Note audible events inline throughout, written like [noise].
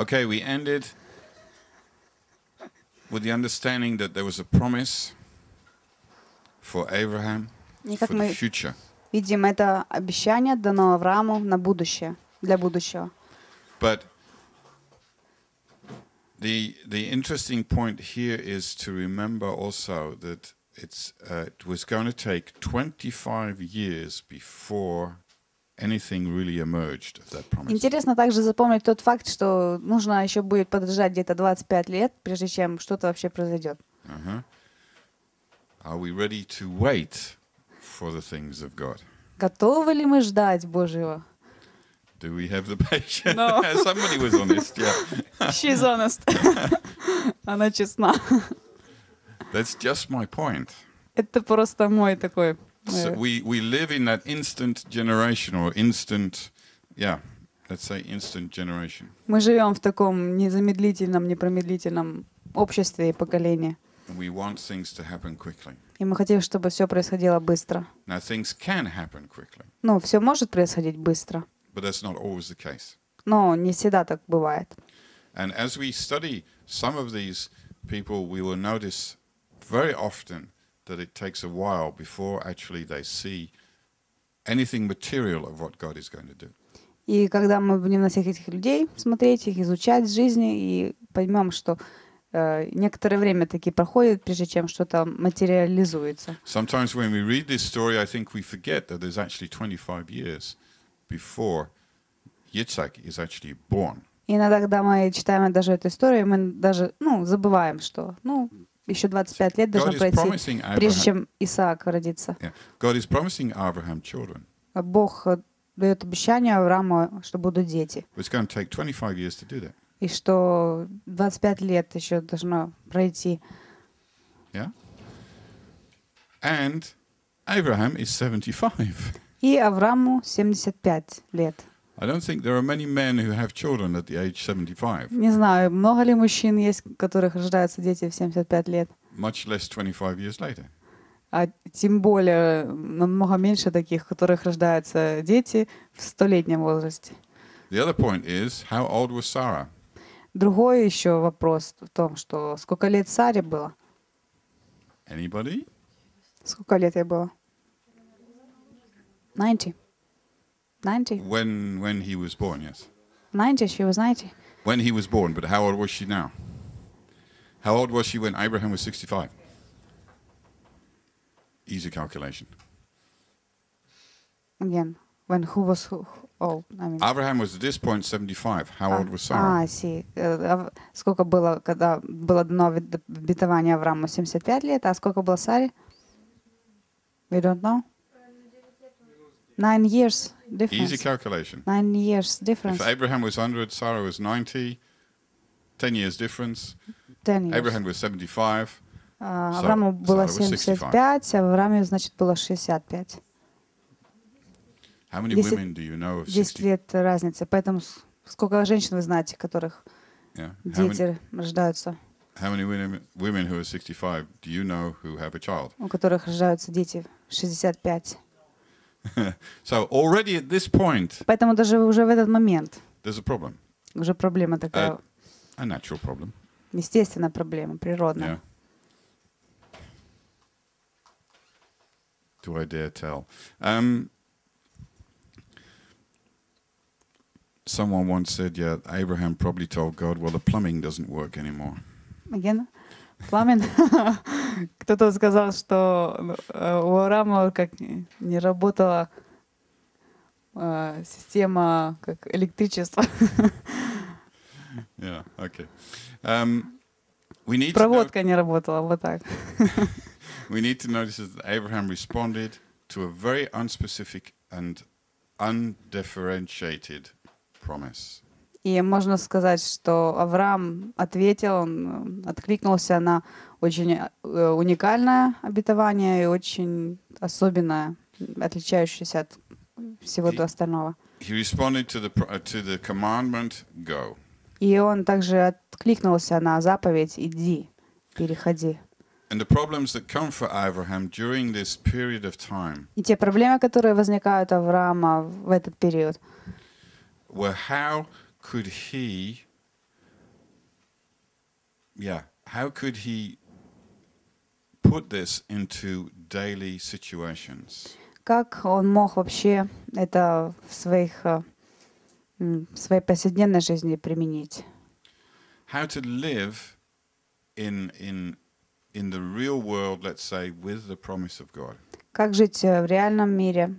Okay, we ended with the understanding that there was a promise for Abraham for the future. видим, это обещание дано Аврааму на будущее, для будущего. But the the interesting point here is to remember also that it's uh, it was going to take 25 years before Интересно также запомнить тот факт, что нужно еще будет подождать где-то 25 лет, прежде чем что-то вообще произойдет. Uh-huh. Готовы ли мы ждать Божьего? Do we have the [laughs] patience? No. [laughs] Somebody was honest, yeah. [laughs] She's honest. Она честна. That's just my point. Это просто мой такой So we, we live in that instant generation or instant, yeah, let's say instant generation. Мы живем в таком незамедлительном, непромедлительном обществе и поколении. We want things to happen quickly. И мы хотим, чтобы все происходило быстро. Now, things can happen quickly. Ну, все может происходить быстро. But that's not always the case. Но не всегда так бывает. And as we study some of these people, we will notice very often that it takes a while before actually they see anything material of what God is going to do. И когда мы будем на всех этих людей смотреть, их изучать жизни и поймем, что э, некоторое время таки проходит, прежде чем что-то материализуется. Sometimes when we read this story, I think we forget that there's actually 25 years before Yitzhak is actually born. И иногда, когда мы читаем даже эту историю, мы даже ну, забываем, что ну, еще 25 лет должно пройти, прежде чем Исаак родится. А Бог э, дает обещание Аврааму, что будут дети. И что 25 лет еще должно пройти. Yeah? And Abraham is 75. И Аврааму 75 лет. Не знаю, много ли мужчин есть, у которых рождаются дети в 75 лет. Much less 25 years later. А тем более намного меньше таких, у которых рождаются дети в столетнем возрасте. The other point is, how old was Sarah? Другой еще вопрос в том, что сколько лет Саре было? Anybody? Сколько лет ей было? 90. 90. When when he was born, yes. 90, she was 90. When he was born, but how old was she now? How old was she when Abraham was 65? Easy calculation. Again, when who was who, old? I mean. Abraham was at this point 75. How old ah, was Sarah? I see. Э, сколько было, когда было дано обетование Аврааму? 75 лет, а сколько было Саре? We don't know. Nine years. difference. Easy calculation. Nine years difference. If Abraham was 100, Sarah was 90, 10 years difference. 10 years. Abraham was 75. Uh, Аврааму Sarah было 75, Аврааме, значит, было 65. How many 10, women do you know of 10 лет разницы. Поэтому сколько женщин вы знаете, которых yeah. дети many, рождаются? How many women, women who are 65 do you know who have a child? У которых рождаются дети 65. [laughs] so already at this point, Поэтому даже уже в этот момент there's a problem. уже проблема такая, A, a natural problem. естественно, проблема, Yeah. природная. Do I dare tell? Um, someone once said, yeah, Abraham probably told God, well, the plumbing doesn't work anymore. Again? пламен. [laughs] Кто-то сказал, что э, у Арама как не работала э, система как электричество. [laughs] Yeah, okay. Um, we need Проводка не работала, вот так. [laughs] we need to notice that Abraham responded to a very unspecific and undifferentiated promise. И можно сказать, что Авраам ответил, он э, откликнулся на очень э, уникальное обетование и очень особенное, отличающееся от всего he, остального. He to the, uh, to the commandment, go. И он также откликнулся на заповедь «иди, переходи». And the problems that come for Abraham during this period of time И те проблемы, которые возникают Авраама в этот период, were how could he, yeah, how could he put this into daily situations? Как он мог вообще это в, своих, э, в своей повседневной жизни применить? How to live in, in, in the real world, let's say, with the promise of God. Как жить э, в реальном мире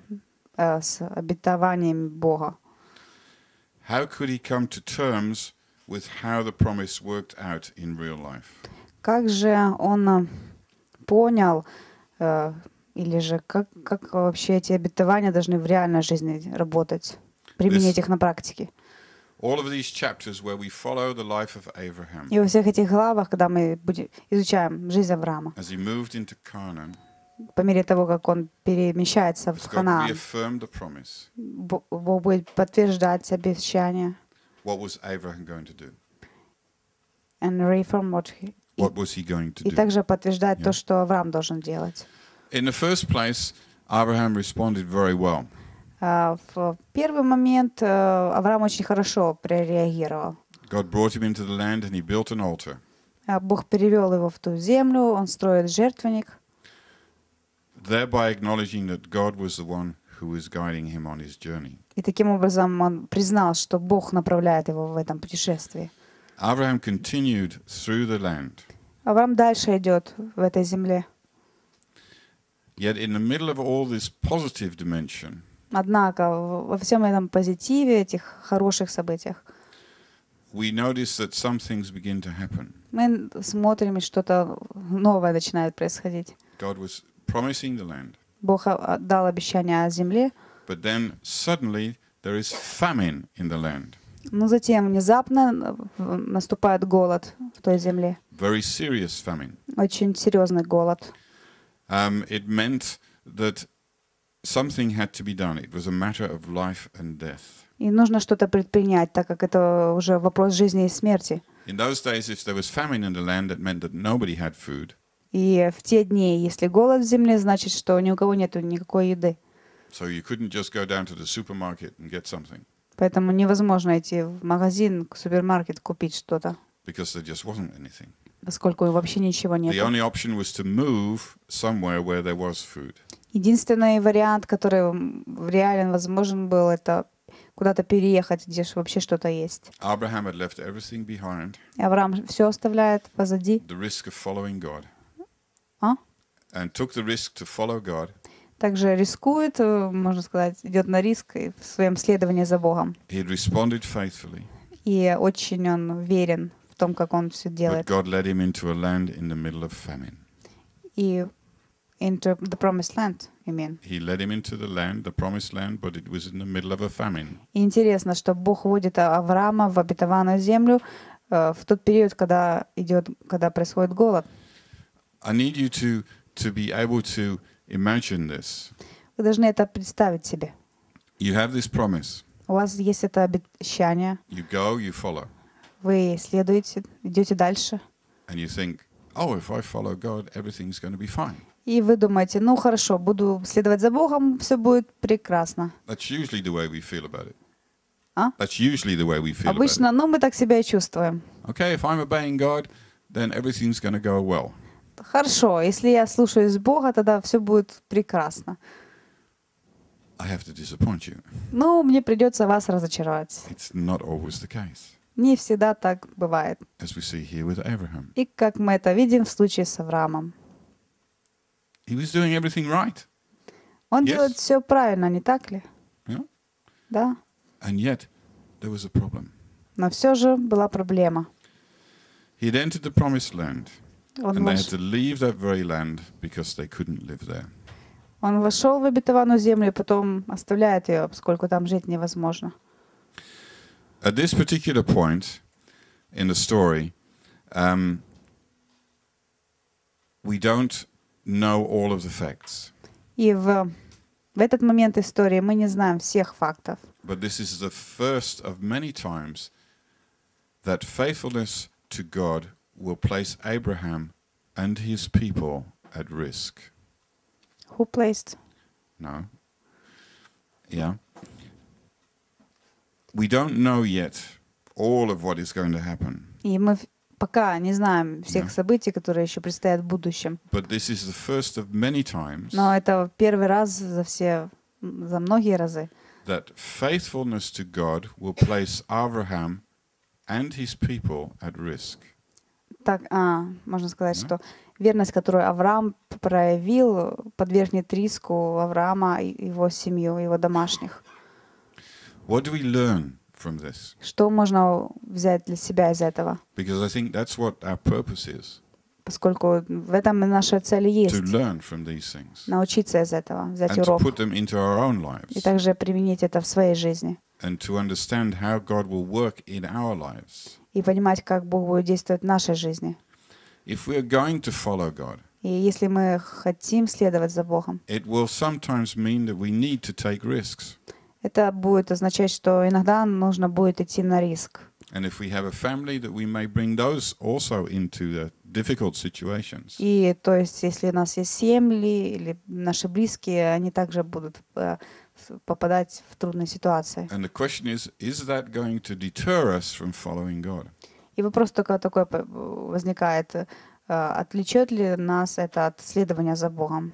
э, с обетованием Бога? How could he come to terms with how the promise worked out in real life? Как же он понял, или же как, как вообще эти обетования должны в реальной жизни работать, применять их на практике? All of these chapters where we follow the life of Abraham. И во всех этих главах, когда мы изучаем жизнь Авраама. As he moved into Canaan. по мере того, как он перемещается в Ханаан, Бог будет подтверждать обещание. What was Abraham going to do? And reaffirm what he, what was he going to do? и также подтверждать yeah. то, что Авраам должен делать. In the first place, Abraham responded very well. Uh, в первый момент uh, Авраам очень хорошо прореагировал. God brought him into the land and he built an altar. А, Бог перевел его в ту землю, он строит жертвенник thereby acknowledging that God was the one who was guiding him on his journey. И таким образом он признал, что Бог направляет его в этом путешествии. Abraham continued through the land. Авраам дальше идет в этой земле. Yet in the middle of all this positive dimension, Однако во всем этом позитиве, этих хороших событиях, we notice that some things begin to happen. Мы смотрим, и что-то новое начинает происходить. God was promising the land. Бог дал обещание о земле. But then suddenly there is famine in the land. Но затем внезапно э, наступает голод в той земле. Very serious famine. Очень серьезный голод. Um, it meant that something had to be done. It was a matter of life and death. И нужно что-то предпринять, так как это уже вопрос жизни и смерти. In those days, if there was famine in the land, it meant that nobody had food. И в те дни, если голод в земле, значит, что ни у кого нет никакой еды. So you couldn't just go down to the supermarket and get something. Поэтому невозможно идти в магазин, к супермаркет купить что-то. Because there just wasn't anything. Поскольку вообще ничего нет. The only option was to move somewhere where there was food. Единственный вариант, который реален возможен был, это куда-то переехать, где же вообще что-то есть. Авраам все оставляет позади. The risk of following God. А? And took the risk to follow God. Также рискует, можно сказать, идет на риск в своем следовании за Богом. He responded faithfully. И очень он верен в том, как он все делает. But God led him into a land in the middle of famine. И into the promised land, you mean? He led him into the land, the promised land, but it was in the middle of a famine. Интересно, что Бог водит Авраама в обетованную землю в тот период, когда идет, когда происходит голод. I need you to, to be able to imagine this. Вы должны это представить себе. You have this promise. У вас есть это обещание. You go, you follow. Вы следуете, идете дальше. And you think, oh, if I follow God, everything's going to be fine. И вы думаете, ну хорошо, буду следовать за Богом, все будет прекрасно. That's usually the way we feel about it. А? That's usually the way we feel Обычно, about но мы так себя и чувствуем. Okay, if I'm obeying God, then everything's going to go well хорошо, если я слушаюсь Бога, тогда все будет прекрасно. I have to disappoint you. Ну, мне придется вас разочаровать. It's not always the case. Не всегда так бывает. As we see here with Abraham. И как мы это видим в случае с Авраамом. He was doing everything right. Он yes. делает все правильно, не так ли? Yeah. Да. And yet, there was a problem. Но все же была проблема. He had entered the promised land. Он and they had to leave that very land because they couldn't live there. Он вошел в обетованную землю, потом оставляет ее, поскольку там жить невозможно. At this particular point in the story, um, we don't know all of the facts. И в, в этот момент истории мы не знаем всех фактов. But this is the first of many times that faithfulness to God will place Abraham and his people at risk. Who placed? No. Yeah. We don't know yet all of what is going to happen. И мы пока не знаем всех no. событий, которые еще предстоят в будущем. But this is the first of many times. Но это первый раз за все за многие разы. That faithfulness to God will place Abraham and his people at risk. так, а, можно сказать, да. что верность, которую Авраам проявил, подвергнет риску Авраама и его семью, его домашних. What do we learn from this? Что можно взять для себя из этого? Because I think that's what our purpose is. Поскольку в этом и наша цель есть. To learn from these things. Научиться из этого, взять and урок. To put them into our own lives. И также применить это в своей жизни. And to understand how God will work in our lives и понимать, как Бог будет действовать в нашей жизни. If we are going to follow God, и если мы хотим следовать за Богом, it will sometimes mean that we need to take risks. Это будет означать, что иногда нужно будет идти на риск. And if we have a family, that we may bring those also into the difficult situations. И то есть, если у нас есть семьи или наши близкие, они также будут э, попадать в трудные ситуации. And the is, is that going to deter us from God? И вопрос только такой э, возникает, э, отвлечет ли нас это от следования за Богом?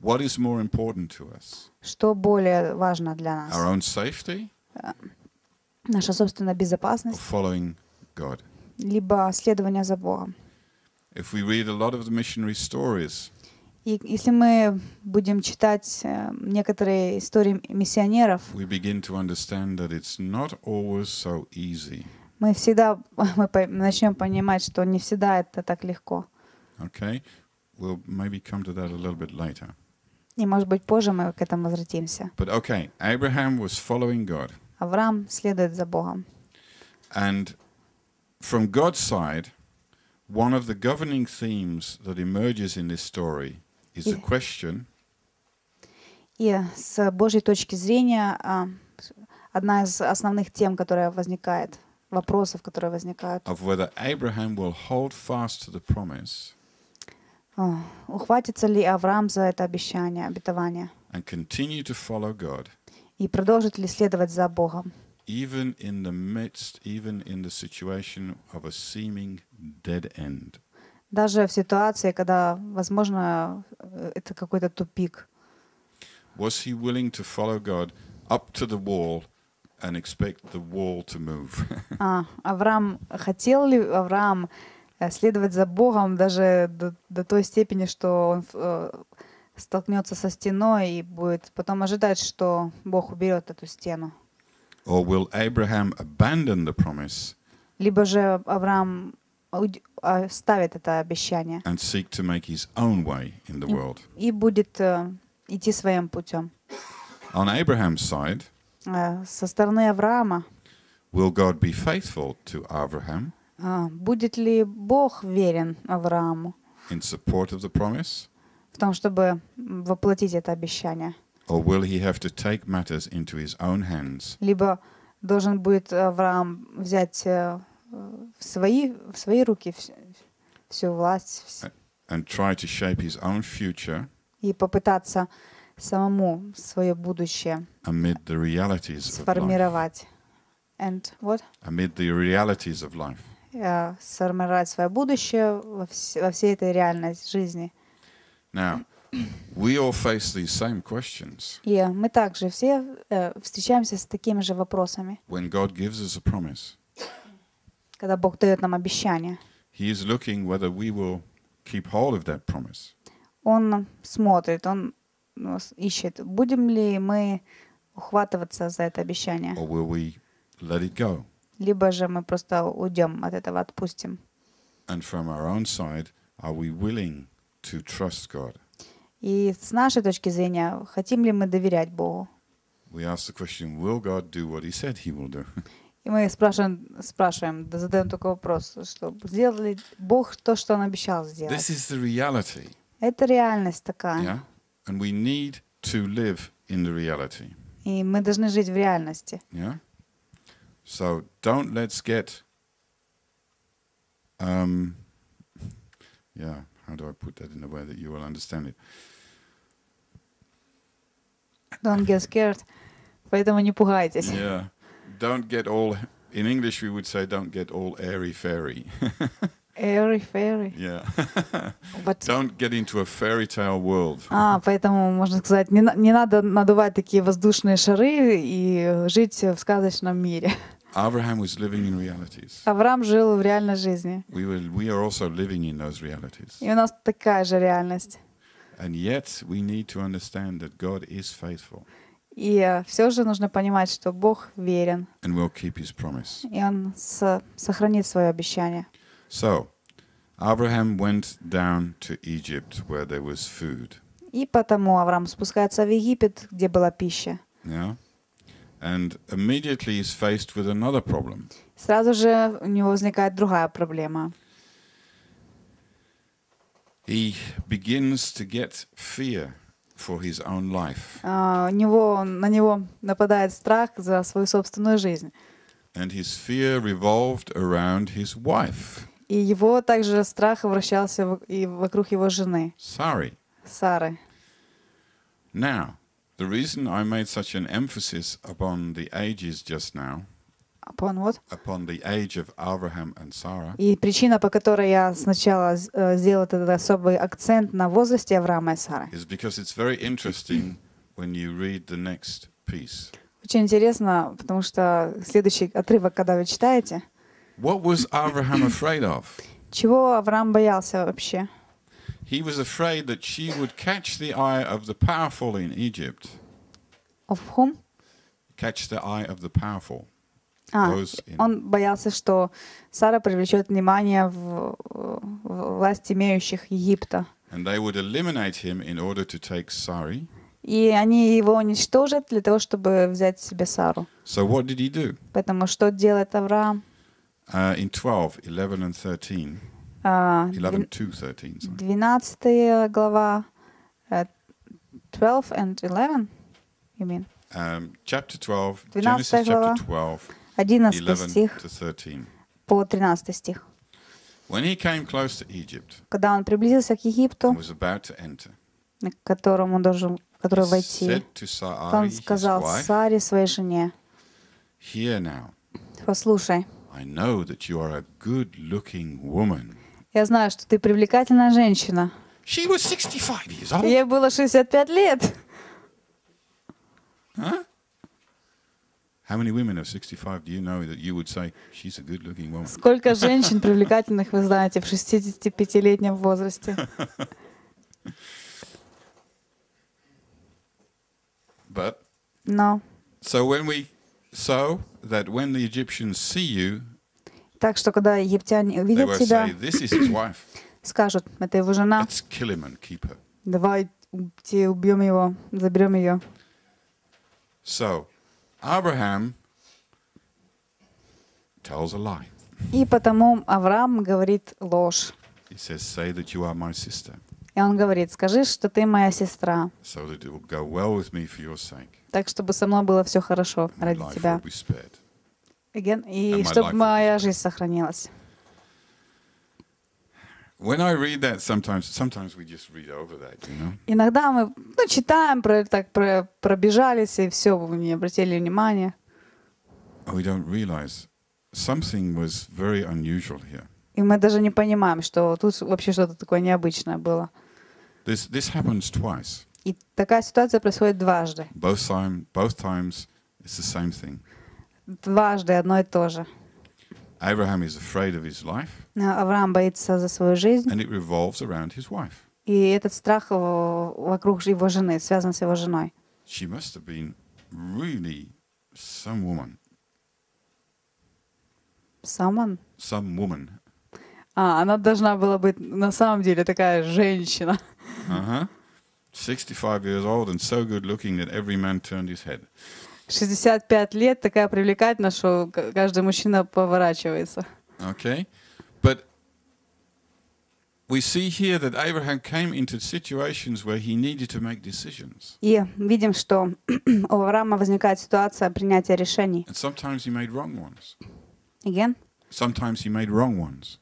What is more important to us? Что более важно для нас? Our own safety? Э, наша собственная безопасность? following God? Либо следование за Богом. If we read a lot of the missionary stories, и если мы будем читать э, некоторые истории миссионеров, so мы всегда [laughs] мы начнем понимать, что не всегда это так легко. Okay. We'll maybe come to that a little bit later. И, может быть, позже мы к этому возвратимся. But okay, Abraham was following God. Авраам следует за Богом. And from God's side, one of the governing themes that emerges in this story is the question. И с Божьей точки зрения а, одна из основных тем, которая возникает, вопросов, которые возникают. Of whether Abraham will hold fast to the promise. А, ухватится ли Авраам за это обещание, обетование? And continue to follow God. И продолжит ли следовать за Богом? Even in the midst, even in the situation of a seeming dead end. Даже в ситуации, когда, возможно, э, это какой-то тупик. Was he willing to follow God up to the wall and expect the wall to move? [laughs] а, Авраам хотел ли Авраам э, следовать за Богом даже до, до той степени, что он э, столкнется со стеной и будет потом ожидать, что Бог уберет эту стену? Or will Abraham abandon the promise? Либо же Авраам ставит это обещание and seek to make his own way in the world. и будет идти своим путем. On Abraham's side, со стороны Авраама, will God be faithful to Abraham? Будет ли Бог верен Аврааму? In support of the promise? В том, чтобы воплотить это обещание. Or will he have to take matters into his own hands? Либо должен будет Авраам взять в свои, в свои руки всю власть. And try to shape his own future и попытаться самому свое будущее amid the realities сформировать. And what? Amid the realities of life. Uh, сформировать свое будущее во, вс- во всей этой реальности жизни. Now, we all face these same questions. И мы также все э, встречаемся с такими же вопросами. When God gives us a promise когда Бог дает нам обещание. He is looking whether we will keep hold of that promise. Он смотрит, он ищет, будем ли мы ухватываться за это обещание. Or will we let it go? Либо же мы просто уйдем от этого, отпустим. And from our own side, are we willing to trust God? И с нашей точки зрения, хотим ли мы доверять Богу? We ask the question, will God do what he said he will do? [laughs] И мы спрашиваем, спрашиваем, задаем только вопрос, что сделал Бог то, что Он обещал сделать? This is the reality. Это реальность такая. Yeah? And we need to live in the reality. И мы должны жить в реальности. Yeah? So don't let's get um, yeah, how do I put that in a way that you will understand it? Don't get scared. Поэтому не пугайтесь. Yeah. don't get all in English we would say don't get all airy fairy. [laughs] airy fairy. Yeah. [laughs] But... Don't get into a fairy tale world. [laughs] А, поэтому можно сказать, не, не надо надувать такие воздушные шары и жить в сказочном мире. Abraham was living in realities. Авраам жил в реальной жизни. We, were, we are also living in those realities. И у нас такая же реальность. And yet we need to understand that God is faithful. И все же нужно понимать, что Бог верен. And will keep his promise. И Он со- сохранит свое обещание. So, Abraham went down to Egypt where there was food. И потому Авраам спускается в Египет, где была пища. Yeah. And immediately he's faced with another problem. Сразу же у него возникает другая проблема. He begins to get fear for his own life. Uh, него, на него нападает страх за свою собственную жизнь. And his fear revolved around his wife. И его также страх вращался вокруг его жены. Sorry. Сары. Now, the reason I made such an emphasis upon the ages just now upon what? Upon the age of Abraham and Sarah. И причина, по которой я сначала сделал этот особый акцент на возрасте Авраама и Сары. Is because it's very interesting when you read the next piece. Очень интересно, потому что следующий отрывок, когда вы читаете. What was Abraham afraid of? Чего Авраам боялся вообще? He was afraid that she would catch the eye of the powerful in Egypt. Of whom? Catch the eye of the powerful. А, он боялся, что Сара привлечет внимание в, в власть имеющих Египта. И они его уничтожат для того, чтобы взять себе Сару. So what did he do? Поэтому что делает Авраам? Uh, in 12, 11 and 13. Uh, to 13. Sorry. 12 глава, uh, э, 12 and 11, you mean? Um, chapter 12, Genesis chapter 12. 11 стих по 13 стих. Когда он приблизился к Египту, к которому должен который войти, он сказал Саре, своей жене, «Послушай, я знаю, что ты привлекательная женщина. Ей было 65 лет. А? Сколько женщин привлекательных вы знаете в 65-летнем возрасте? [laughs] But no. So when we so that when the Egyptians see you, так что когда египтяне увидят тебя, say this is his wife. [coughs] скажут, это его жена. Let's kill him and keep her. Давайте убьем его, заберем ее. So, Abraham tells a lie. И потому Авраам говорит ложь. He says, "Say that you are my sister." И он говорит, скажи, что ты моя сестра. So that it will go well with me for your sake. Так, чтобы со мной было все хорошо ради тебя. Again, и чтобы моя жизнь сохранилась. When I read that, sometimes, sometimes we just read over that, you know? Иногда мы ну, читаем, про, так про, пробежались, и все, вы не обратили внимания. We don't realize something was very unusual here. И мы даже не понимаем, что тут вообще что-то такое необычное было. This, this happens twice. И такая ситуация происходит дважды. Both, time, both times it's the same thing. Дважды одно и то же. Abraham is afraid of his life. Э, Авраам боится за свою жизнь. And it revolves around his wife. И этот страх вокруг его жены, связан с его женой. She must have been really some woman. Someone? Some woman. А, она должна была быть на самом деле такая женщина. Uh-huh. 65 years old and so good looking that every man turned his head. 65 лет, такая привлекательная, что каждый мужчина поворачивается. Okay. But we see here that Abraham came into situations where he needed to make decisions. И видим, что у Авраама возникает ситуация принятия решений. And sometimes he made wrong ones. Again? Sometimes he made wrong ones.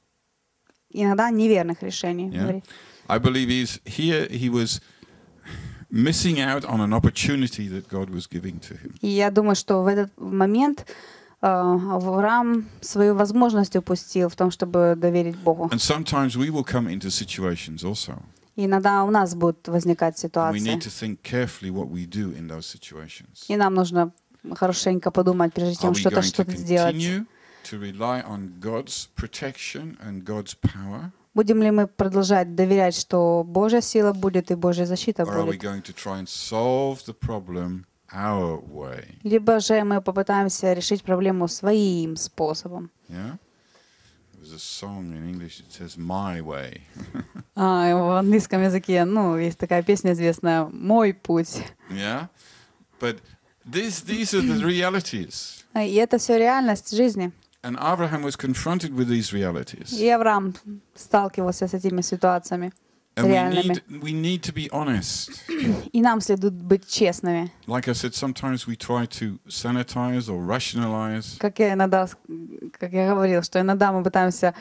Иногда неверных решений. Yeah. I believe he's here he was я думаю, что в этот момент э, Авраам свою возможность упустил в том, чтобы доверить Богу. И иногда у нас будут возникать ситуации. И нам нужно хорошенько подумать, прежде чем что-то что-то сделать. Будем ли мы продолжать доверять, что Божья сила будет и Божья защита будет? Либо же мы попытаемся решить проблему своим способом. [laughs] а, в английском языке, ну, есть такая песня известная "Мой путь". but these these are the realities. А, и это все реальность жизни. And Abraham was confronted with these realities. И Авраам сталкивался с этими ситуациями. And реальными. We need, we need to be honest. И нам следует быть честными. Like I said, sometimes we try to sanitize or rationalize. Как я иногда, как я говорил, что иногда мы пытаемся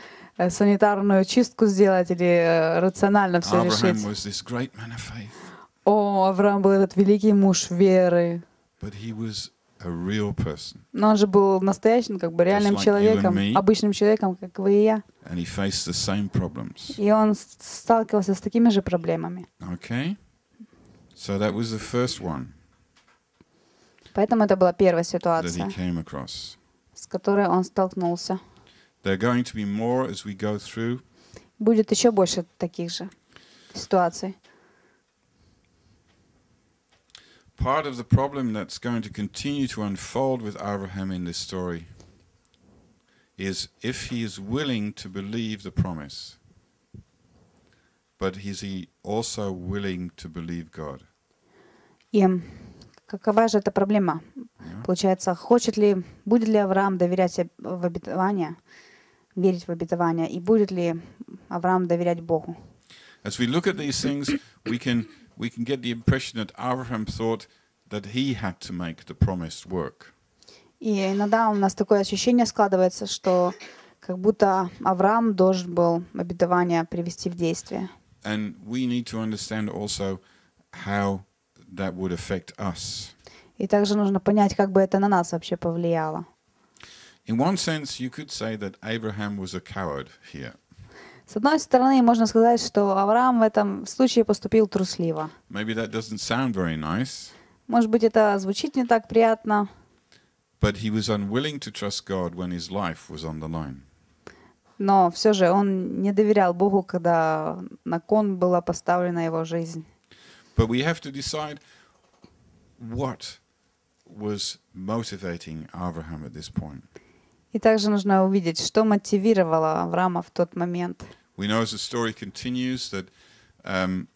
санитарную чистку сделать или рационально все Abraham решить. Was this great man of faith. О, Авраам был этот великий муж веры. But he was Но он же был настоящим, как бы реальным like человеком, me, обычным человеком, как вы и я. И он сталкивался с такими же проблемами. Okay. So that was the first one. Поэтому это была первая ситуация, с которой он столкнулся. Будет еще больше таких же ситуаций. part of the problem that's going to continue to unfold with Abraham in this story is if he is willing to believe the promise, but is he also willing to believe God? Yeah, какова же эта проблема? Yeah. Получается, хочет ли, будет ли Авраам доверять в обетование, верить в обетование, и будет ли Авраам доверять Богу? As we look at these things, we can we can get the impression that Abraham thought that he had to make the promise work. И иногда у нас такое ощущение складывается, что как будто Авраам должен был обетование привести в действие. And we need to understand also how that would affect us. И также нужно понять, как бы это на нас вообще повлияло. In one sense, you could say that Abraham was a coward here. С одной стороны, можно сказать, что Авраам в этом случае поступил трусливо. Maybe that doesn't sound very nice. Может быть, это звучит не так приятно. But he was unwilling to trust God when his life was on the line. Но все же он не доверял Богу, когда на кон была поставлена его жизнь. But we have to decide what was motivating Abraham at this point. И также нужно увидеть, что мотивировало Авраама в тот момент. We know as the story continues that um,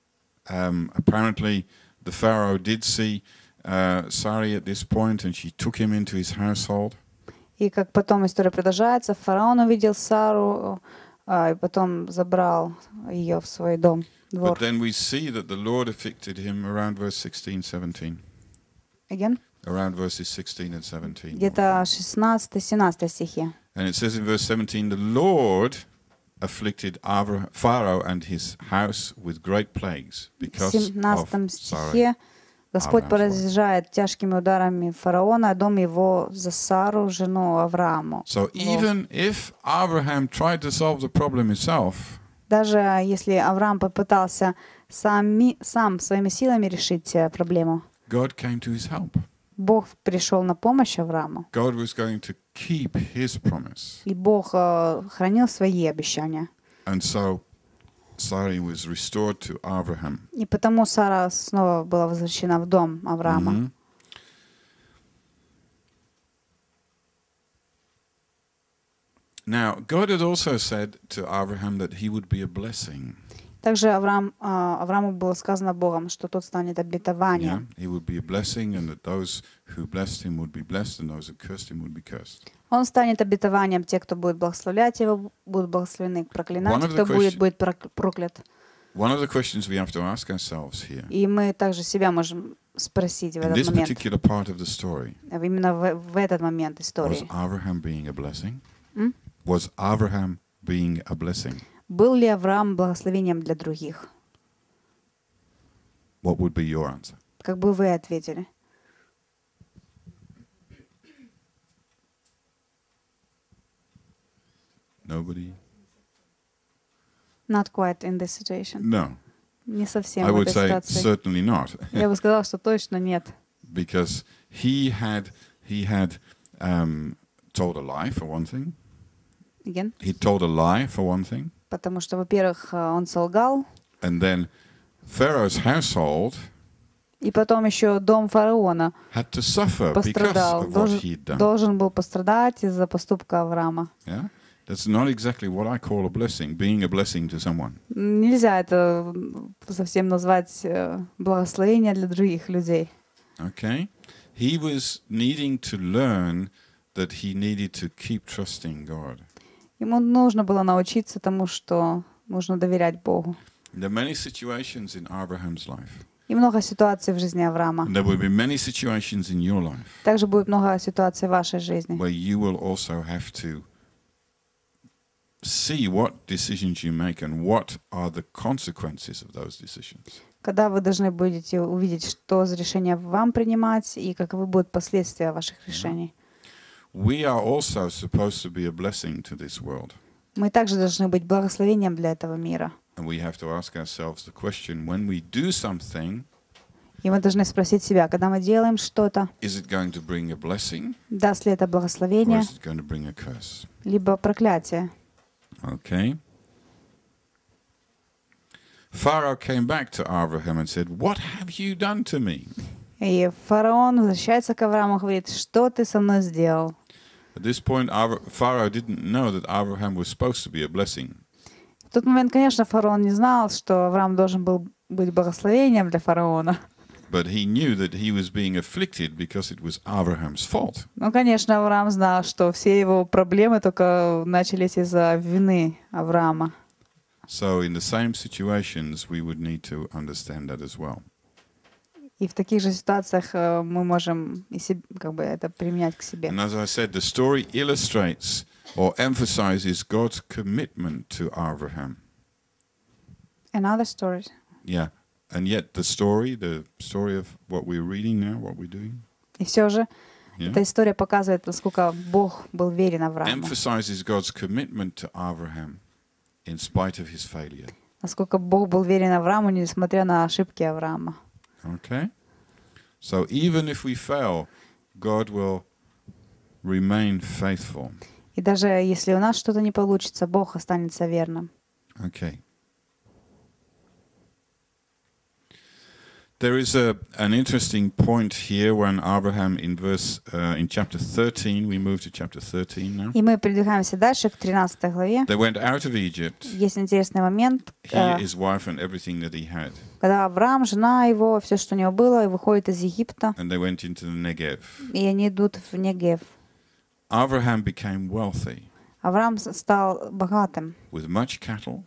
um, apparently the Pharaoh did see uh, Sari at this point and she took him into his household. И как потом история продолжается, фараон увидел Сару а, и потом забрал ее в свой дом. Двор. But then we see that the Lord afflicted him around verse 16, 17. Again? Around verses 16 and 17. Где-то 16-17 стихи. And it says in verse 17, the Lord afflicted Pharaoh and his house with great plagues because of sorrow. Господь поражает тяжкими ударами фараона, дом его за Сару, жену So even if Abraham tried to solve the problem himself, даже если Авраам попытался сами, сам своими силами решить э, проблему, God came to his help. Бог пришел на помощь Аврааму. God was going to keep his promise. И Бог хранил свои обещания. And so Sarai was restored to Abraham. И потому Сара снова была возвращена в дом Авраама. Mm -hmm. Now, God had also said to Abraham that he would be a blessing. Также Авраам, а, Аврааму было сказано Богом, что тот станет обетованием. Он станет обетованием. Те, кто будет благословлять его, будут благословены. Проклинать, кто будет, будет проклят. One of the questions we have to ask ourselves here. И мы также себя можем спросить в этот момент. Particular part of the story, именно в, в этот момент истории. Was Abraham being a blessing? Mm? Was Abraham being a blessing? Был ли Авраам благословением для других? What would be your answer? Как бы вы ответили? Nobody. Not quite in this situation. No. Не совсем I would say certainly not. Я бы сказал, что точно нет. Because he had he had um, told a lie for one thing. Again. He told a lie for one thing. Потому что, во-первых, э, он солгал. And then Pharaoh's household и потом еще дом фараона пострадал, должен, должен был пострадать из-за поступка Авраама. Yeah? That's not exactly what I call a blessing, being a blessing to someone. Нельзя это совсем назвать э, благословение для других людей. Okay. He was needing to learn that he needed to keep trusting God. Ему нужно было научиться тому, что нужно доверять Богу. И много ситуаций в жизни Авраама. Также будет много ситуаций в вашей жизни. Where you will also see what decisions you make and what are the consequences of those decisions. Когда вы должны будете увидеть, что за решение вам принимать и каковы будут последствия ваших решений. Yeah. we are also supposed to be a blessing to this world. Мы также должны быть благословением для этого мира. And we have to ask ourselves the question when we do something И мы должны спросить себя, когда мы делаем что-то, is it going to bring a blessing, даст ли это благословение, or is it going to bring a curse? либо проклятие. Okay. Pharaoh came back to Abraham and said, What have you done to me? И фараон возвращается к Аврааму и говорит, что ты со мной сделал? At this point, Pharaoh didn't know that Abraham was supposed to be a blessing. В тот момент, конечно, фараон не знал, что Авраам должен был быть благословением для фараона. But he knew that he was being afflicted because it was Abraham's fault. Ну, конечно, Авраам знал, что все его проблемы только начались из-за вины Авраама. So in the same situations, we would need to understand that as well. И в таких же ситуациях мы можем и себе, как бы это применять к себе. And as I said, the story illustrates or emphasizes God's commitment to Abraham. Another story. Yeah, and yet the story, the story of what we're reading now, what we're doing. И все же yeah. эта история показывает, насколько Бог был верен Аврааму. Emphasizes God's commitment to Abraham in spite of his failure. Насколько Бог был верен Аврааму, несмотря на ошибки Авраама. Okay? So even if we fail, God will remain faithful. И даже если у нас что-то не получится, Бог останется верным. Okay. There is a, an interesting point here when Abraham in verse uh, in chapter 13, we move to chapter 13 now. They went out of Egypt. Есть интересный момент. He, his э, wife and everything that he had. Когда Авраам, жена его, все, что у него было, выходит из Египта. And they went into the Negev. И они идут в Негев. Abraham became wealthy. Авраам стал богатым. With much cattle.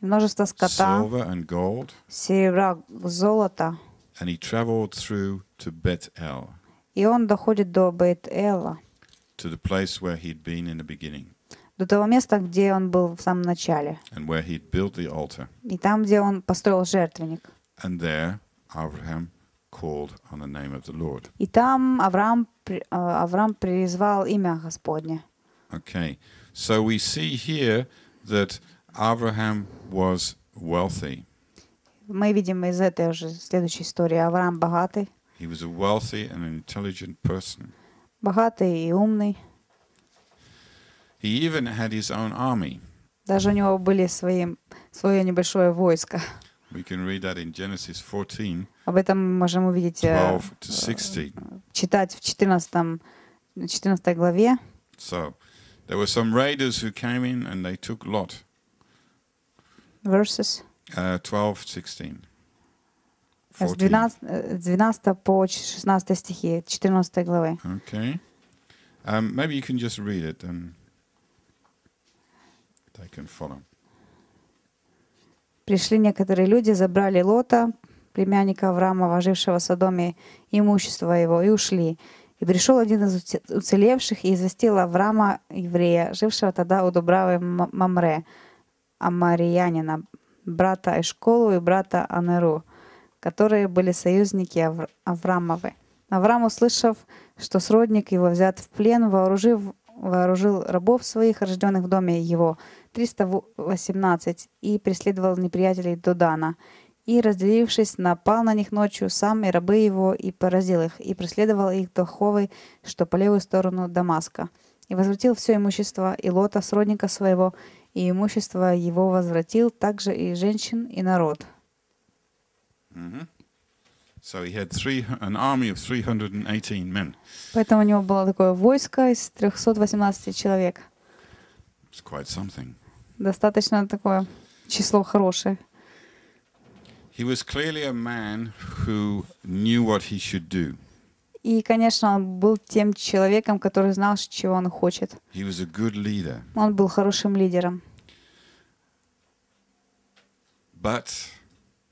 Множество скота. Silver and gold. Серебра, золото. And he traveled through to Bethel. И он доходит до бет To the place where he'd been in the beginning. До того места, где он был в самом начале. And where he'd built the altar. И там, где он построил жертвенник. And there Abraham called on the name of the Lord. И там Авраам э, Авраам призвал имя Господне. Okay. So we see here that Abraham was wealthy. Мы видим из этой уже следующей истории. Авраам богатый. He was a wealthy and an intelligent person. Богатый и умный. He even had his own army. Даже у него были свои, свое небольшое войско. We can read that in Genesis 14, Об этом мы можем увидеть, 12 to 16. читать в 14, 14 главе. So, there were some raiders who came in and they took Lot. Verses. Uh, 12, 12, 12 по 16 стихи 14 главы. Okay. Um, maybe you can just read it and they can follow. Пришли некоторые люди, забрали Лота, племянника Авраама, жившего в Содоме, имущество его, и ушли. И пришел один из уцелевших и известил Авраама, еврея, жившего тогда у Дубравы Мамре, амариянина, брата Эшколу и брата Анеру, которые были союзники Авр- Аврамовы. Авраам, услышав, что сродник его взят в плен, вооружив, вооружил рабов своих, рожденных в доме его, 318, и преследовал неприятелей Додана. И, разделившись, напал на них ночью сам и рабы его, и поразил их, и преследовал их до Ховы, что по левую сторону Дамаска. И возвратил все имущество и лота сродника своего, и имущество его возвратил также и женщин, и народ. Mm-hmm. Поэтому у него было такое войско из 318 человек. Достаточно такое число хорошее. He was clearly a man who knew what he should do. И, конечно, он был тем человеком, который знал, чего он хочет. He was a good leader. Он был хорошим лидером. But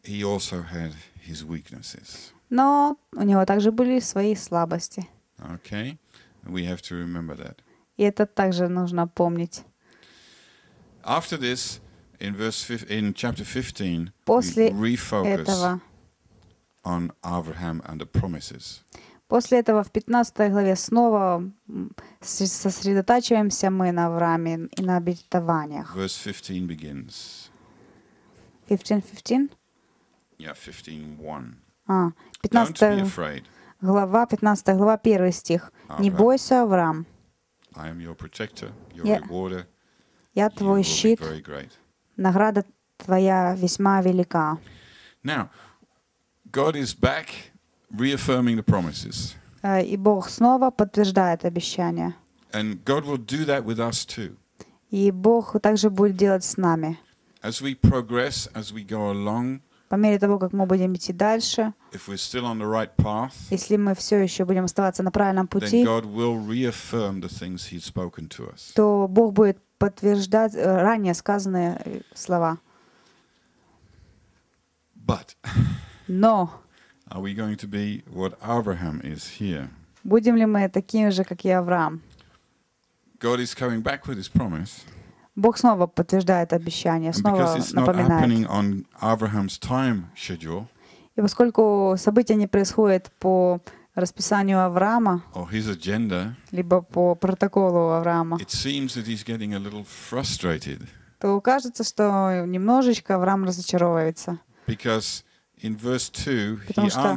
he also had his weaknesses. Но у него также были свои слабости. Okay. We have to remember that. И это также нужно помнить. After this, in verse in chapter 15, После we refocus этого, on Abraham and the promises. После этого в 15 главе снова сосредотачиваемся мы на Аврааме и на обетованиях. Verse 15 begins. 15-15? Yeah, 15-1. А, 15 глава, 15 глава, 1 стих. «Не бойся, Авраам». I am your protector, your я, rewarder. я твой щит, награда твоя весьма велика. Now, God is back reaffirming the promises. Э, и Бог снова подтверждает обещания. And God will do that with us too. И Бог также будет делать с нами. As we progress, as we go along, if we're still on the right path, если мы все еще будем оставаться на правильном пути, then God will reaffirm the things he's spoken to us. Э, э, but, Но [laughs] are we going to be what Abraham is here? God is coming back with his promise. Бог снова подтверждает обещание, снова напоминает. И поскольку события не происходят по расписанию Авраама, либо по протоколу Авраама, то кажется, что немножечко Авраам разочаровывается. Потому что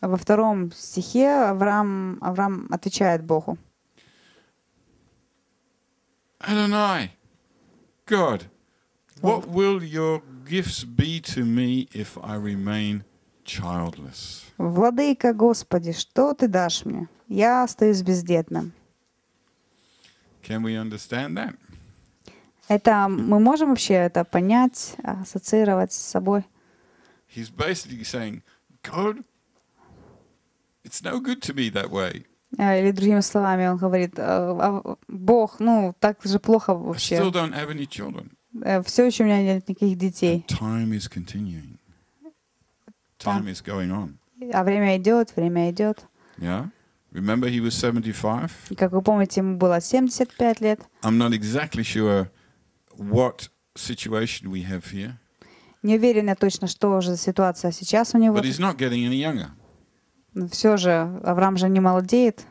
во втором стихе Авраам, Авраам отвечает Богу. Adonai, God, what will your gifts be to me if I remain childless? Владыка Господи, что ты дашь мне? Я остаюсь бездетным. Can we understand that? Это мы можем вообще это понять, ассоциировать с собой? He's basically saying, God, it's no good to me that way. А, или другими словами, он говорит, «А, а, Бог, ну, так же плохо вообще. Still don't have any children. Э, Все еще у меня нет никаких детей. And time is continuing. Time is going on. А время идет, время идет. Yeah? Remember he was 75? И как вы помните, ему было 75 лет. I'm not exactly sure what situation we have here. Не уверена точно, что же ситуация сейчас у него. But he's not getting any younger все же Авраам же не молодеет.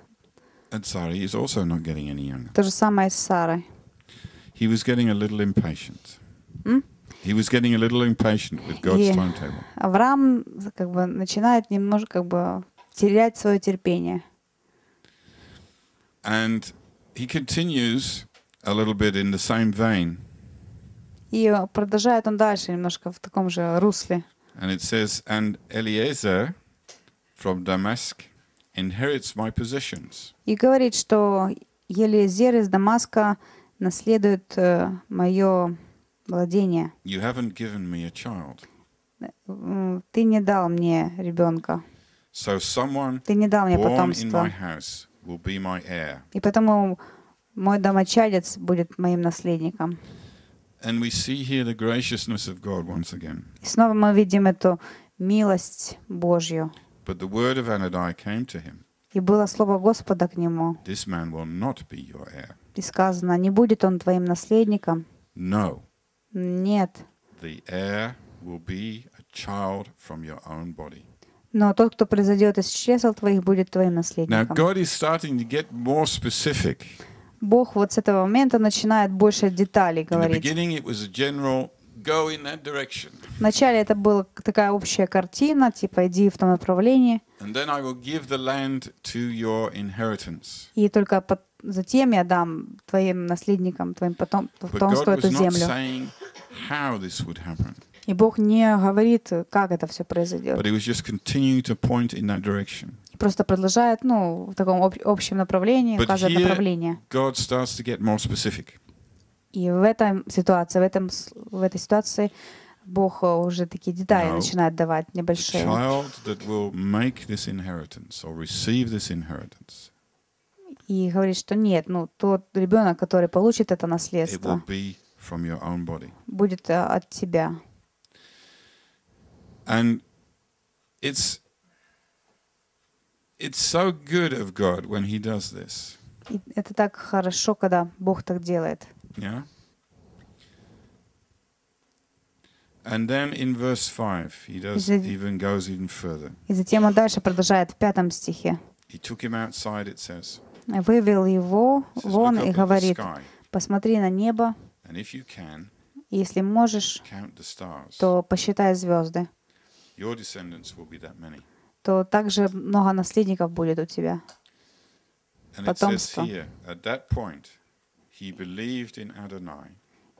And Sarai is also not getting any younger. То же самое с Сарой. He was getting a little impatient. Mm? He was getting a little impatient with God's timetable. Авраам как бы начинает немножко как бы терять свое терпение. And he continues a little bit in the same vein. И продолжает он дальше немножко в таком же русле. And it says, and Eliezer from Damask inherits my possessions. И говорит, что Елизер из Дамаска наследует э, мое владение. You haven't given me a child. Ты не дал мне ребенка. So someone Ты не дал мне потомство. И потому мой домочадец будет моим наследником. And we see here the graciousness of God once again. И снова мы видим эту милость Божью. But the word of Anadai came to him. И было слово Господа к нему. This man will not be your heir. И сказано, не будет он твоим наследником. No. Нет. The heir will be a child from your own body. Но тот, кто произойдет из чресл твоих, будет твоим наследником. Now God is starting to get more specific. Бог вот с этого момента начинает больше деталей говорить. In the beginning it was a general Вначале это была такая общая картина, типа иди в том направлении. И только под, затем я дам твоим наследникам, твоим потом, потомству эту землю. И Бог не говорит, как это все произойдет. просто продолжает, ну, в таком общем направлении, But указывает направление. И в этом ситуации, в, этом, в этой ситуации Бог э, уже такие детали Now, начинает давать небольшие. И говорит, что нет, ну тот ребенок, который получит это наследство, будет э, от тебя. And it's it's so good of God when He does this. Это так хорошо, когда Бог так делает. Yeah? And then in verse 5, he does even goes even further. И затем он дальше продолжает в пятом стихе. He took him outside, it says. Вывел его вон и говорит, посмотри на небо, And if you can, если можешь, count the stars. то посчитай звезды. Your descendants will be that many. То также много наследников будет у тебя. And Потомство. It says here, at that point, He believed in Adonai.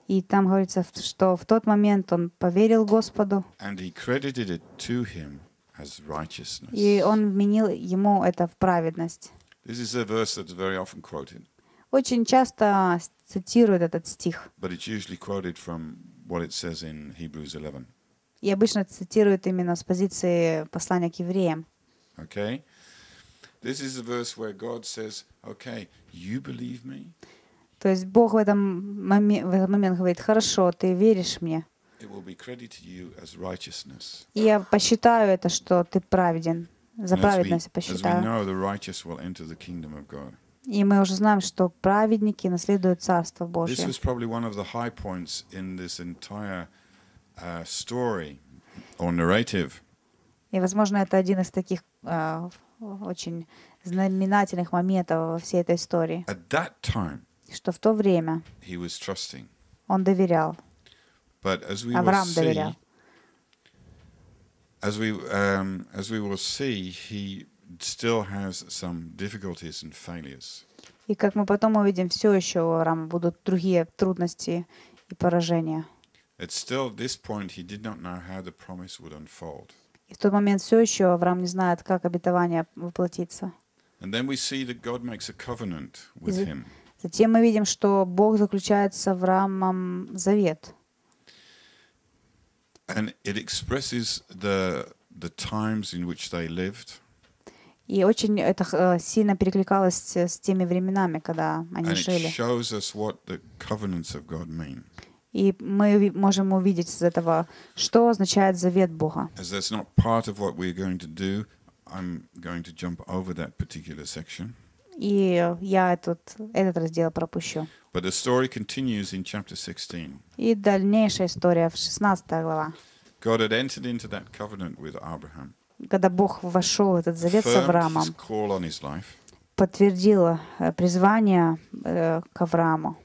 И там говорится, что в тот момент он поверил Господу. And he credited it to him as righteousness. И он вменил ему это в праведность. This is a verse that's very often quoted. Очень часто цитируют этот стих. But it's usually quoted from what it says in Hebrews 11. И обычно цитируют именно с позиции послания к евреям. Okay. This is a verse where God says, okay, you believe me? То есть Бог в, этом момент, в этот момент говорит, хорошо, ты веришь мне. я посчитаю это, что ты праведен. За праведность посчитаю. И мы уже знаем, что праведники наследуют Царство Божье. Uh, И, возможно, это один из таких uh, очень знаменательных моментов во всей этой истории. At that time, что в то время он доверял. Авраам доверял. As we, um, as we will see, he still has some difficulties and failures. И как мы потом увидим, все еще у Авраама будут другие трудности и поражения. It's still at this point he did not know how the promise would unfold. И в тот момент все еще Авраам не знает, как обетование воплотится. And then we see that God makes a covenant with him. Затем мы видим, что Бог заключается в рамом завет. And it expresses the, the times in which they lived. И очень это сильно перекликалось с теми временами, когда они And жили. It shows us what the covenants of God mean. И мы можем увидеть из этого, что означает завет Бога. As that's not part of what we're going to do, I'm going to jump over that particular section. И я этот, этот раздел пропущу. But the story continues in chapter 16. И дальнейшая история в 16 глава. God had entered into that covenant with Abraham. Когда Бог вошел в этот завет с Авраамом, подтвердил э, призвание э, к Аврааму.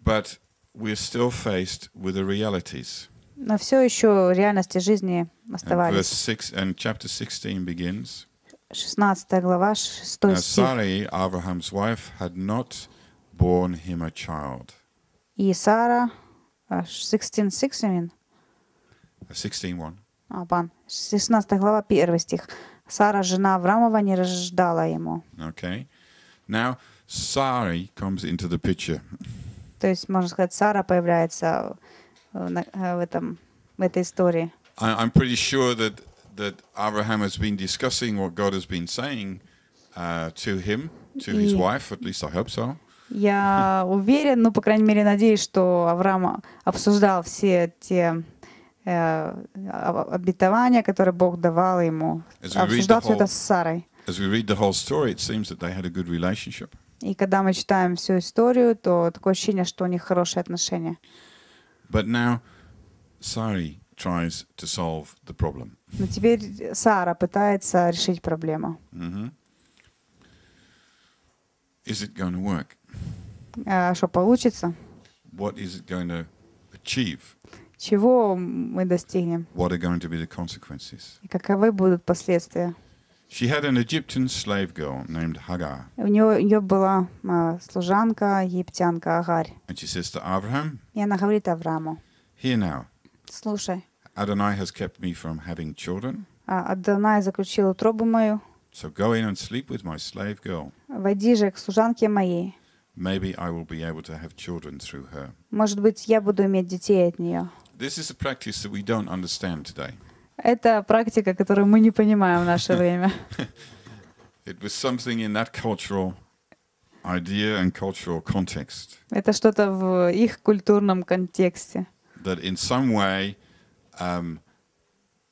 But we're still faced with the realities. Но все еще реальности жизни оставались. And verse six, and chapter 16 begins. 16 глава, 6 стих. Sarai, Abraham's wife, had not born him a child. И Сара, 16.6 именно? 16.1. А, пан, 16 глава, 1 стих. Сара, жена Авраамова, не рождала ему. Okay. Now, Sari comes into the picture. То есть, можно сказать, Сара появляется э, э, в, этом, в этой истории. I'm pretty sure that that Abraham has been discussing what God has been saying uh, to him, to his wife, at least I hope so. Я уверен, ну, по крайней мере, надеюсь, что Авраам обсуждал все те э, обетования, которые Бог давал ему. Обсуждал все это с Сарой. As we read the whole story, it seems that they had a good relationship. И когда мы читаем всю историю, то такое ощущение, что у них хорошие отношения. But now, sorry, tries to solve the problem. Но теперь Сара пытается решить проблему. Is it going to work? А что получится? What is it going to achieve? Чего мы достигнем? What are going to be the consequences? И каковы будут последствия? She had an Egyptian slave girl named Hagar. У нее, у нее была а, служанка египтянка Агарь. And she says to Abraham, и она говорит Аврааму, Hear now. Слушай. Adonai has kept me from having children. Адонай заключил утробу мою. So go in and sleep with my slave girl. Войди же к служанке моей. Maybe I will be able to have children through her. Может быть, я буду иметь детей от нее. This is a practice that we don't understand today. Это практика, которую мы не понимаем в наше время. [laughs] It was something in that cultural idea and cultural context. Это что-то в их культурном контексте. That in some way um,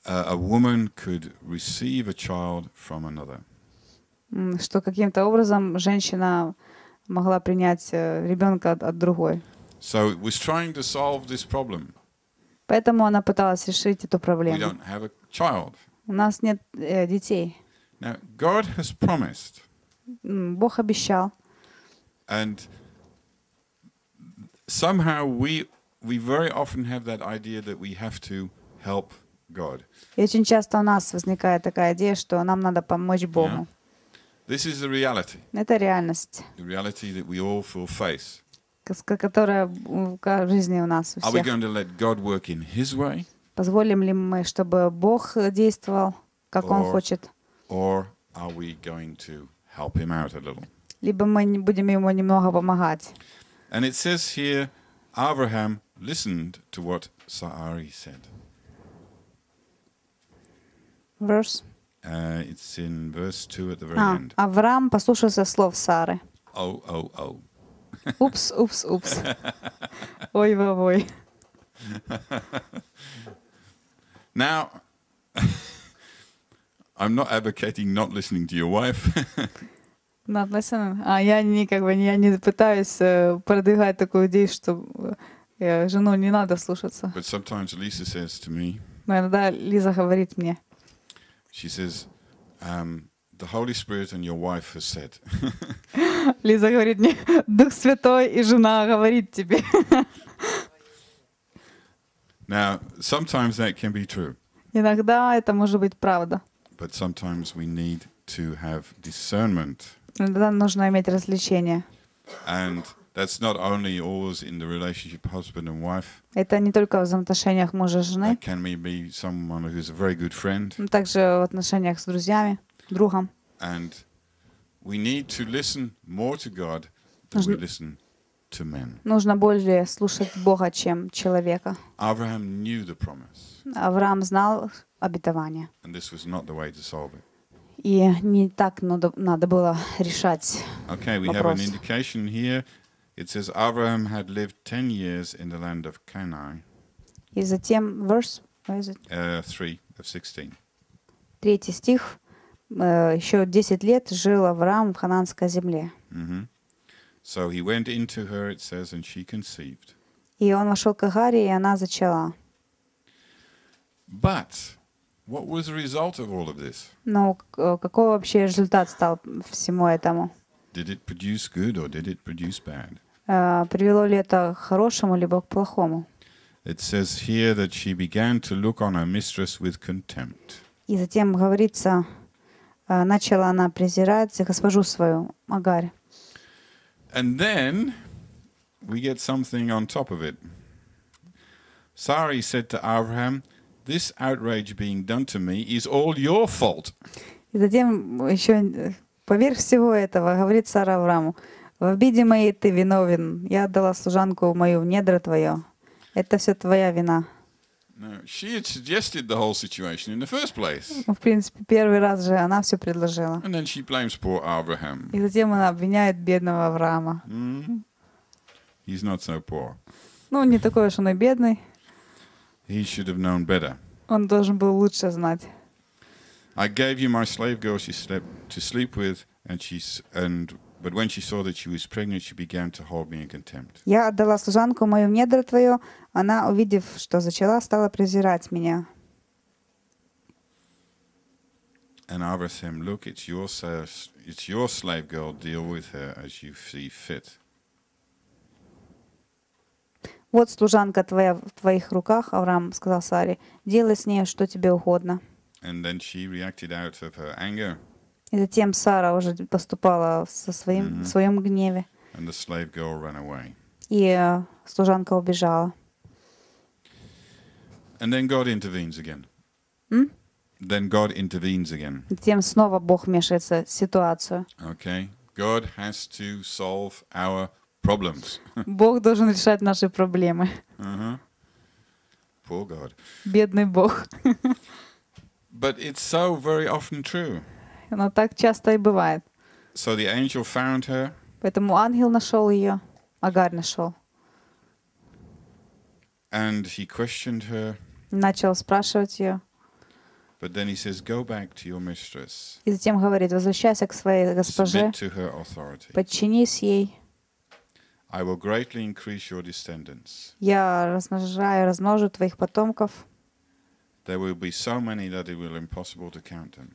a, a woman could receive a child from another. Что каким-то образом женщина могла принять э, ребенка от, другой. So it was trying to solve this problem. Поэтому она пыталась решить эту проблему. We don't have a child. У нас нет э, детей. Now, God has promised. Бог обещал. And somehow we we very often have that idea that we have to help God. И очень часто у нас возникает такая идея, что нам надо помочь Богу. This is the reality. Это реальность. The reality that we all will face. Которая в жизни у нас у всех. Are we going to let God work in His way? Позволим ли мы, чтобы Бог действовал, как or, Он хочет? Or are we going to help Him out a little? Либо мы будем Ему немного помогать. And it says here, Abraham listened to what Sarai said. Verse. Uh, it's in verse 2 at the very а, end. Авраам послушался слов Сары. Оу, оу, оу. [laughs] Упс, упс, упс. Ой, ой, ой. [laughs] Now, [laughs] I'm not advocating not listening to your wife. Not listening. А я не как бы я не пытаюсь э, продвигать такую идею, что э, жену не надо слушаться. But sometimes Lisa says to me. Но иногда Лиза говорит мне. She says, um, the Holy Spirit and your wife has said. [laughs] Лиза говорит мне, Дух Святой и жена говорит тебе. [laughs] Now, sometimes that can be true. Иногда это может быть правда. But sometimes we need to have discernment. Иногда нужно иметь развлечение. And that's not only always in the relationship husband and wife. Это не только в отношениях мужа и жены. That can be someone who's a very good friend. также в отношениях с друзьями, другом. And we need to listen more to God than we listen to men. Нужно более слушать Бога, чем человека. Abraham knew the promise. Авраам знал обетование. And this was not the way to solve it. И не так надо, было решать okay, we Have an indication here it says Abraham had lived 10 years in the land of Canaan. И затем verse, where is it? Uh, 3 of 16. Третий стих. Uh, еще 10 лет жил Авраам в хананской земле. Mm -hmm. So he went into her, it says, and she conceived. И он вошел к Агаре, и она зачала. But what was the result of all of this? Но э, какой вообще результат стал всему этому? Did it produce good or did it produce bad? привело ли это к хорошему либо к плохому. It says here that she began to look on her mistress with contempt. И затем говорится, начала она презирать госпожу свою, Агарь. And then we get something on top of it. Sari said to Abraham, This outrage being done to me is all your fault. И затем еще поверх всего этого говорит Сара Аврааму, в обиде моей ты виновен. Я отдала служанку мою в недра твое. Это все твоя вина. No, ну, she had suggested the whole situation ну, В принципе, первый раз же она все предложила. And then she blames poor Abraham. И затем она обвиняет бедного Авраама. Mm. He's not so poor. Ну, не такой уж он и бедный. He should have known better. Он должен был лучше знать. I gave you my slave girl she slept to sleep with, and she's and But when she saw that she was pregnant, she began to hold me in contempt. Я отдала служанку мою в недра твое. Она, увидев, что зачала, стала презирать меня. And Abba said, look, it's your, it's your slave girl, deal with her as you see fit. Вот служанка твоя в твоих руках, Авраам сказал Саре, делай с ней, что тебе угодно. And then she reacted out of her anger. И затем Сара уже поступала со своим, mm -hmm. в своем гневе. And the slave girl ran away. И служанка убежала. And then God intervenes again. Mm? Then God intervenes again. Затем снова Бог вмешивается в ситуацию. Okay. God has to solve our problems. Бог должен решать наши проблемы. Uh-huh. Poor God. Бедный Бог. But it's so very often true но так часто и бывает. So the angel found her. Поэтому ангел нашел ее, Агарь нашел. And he questioned her. Начал спрашивать ее. But then he says, "Go back to your mistress." И затем говорит, возвращайся к своей госпоже. Submit to her authority. Подчинись ей. I will greatly increase your descendants. Я размножаю, размножу твоих потомков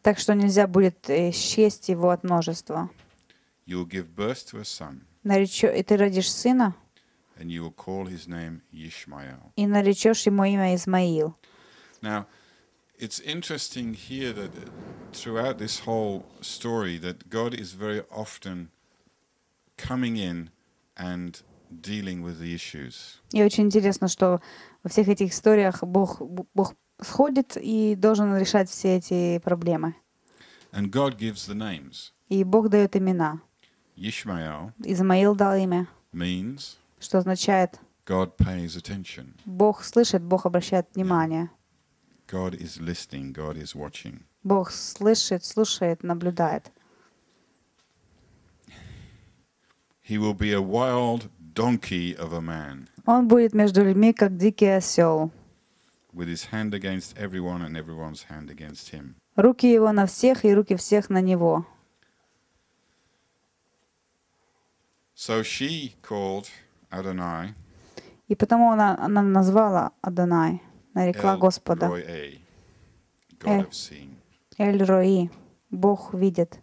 так что нельзя будет э, счесть его от множества. ты родишь сына, и наречешь ему имя Измаил. Now, it's interesting here that uh, throughout this whole story that God is very often coming in and dealing with the issues. И очень интересно, что во всех этих историях Бог, Бог сходит и должен решать все эти проблемы. And God gives the names. И Бог дает имена. Ишмаил. Измаил дал имя. Means. Что означает? God pays attention. Бог слышит, Бог обращает внимание. God is listening, God is watching. Бог слышит, слушает, наблюдает. He will be a wild donkey of a man. Он будет между людьми как дикий осел. Руки его на всех и руки всех на него. И потому она, она назвала Адонай, нарекла Господа. Эль-Рои, Бог видит.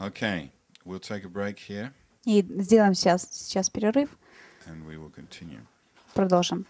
Okay, we'll take a break here. И сделаем сейчас, сейчас перерыв. And we will continue. Продолжим.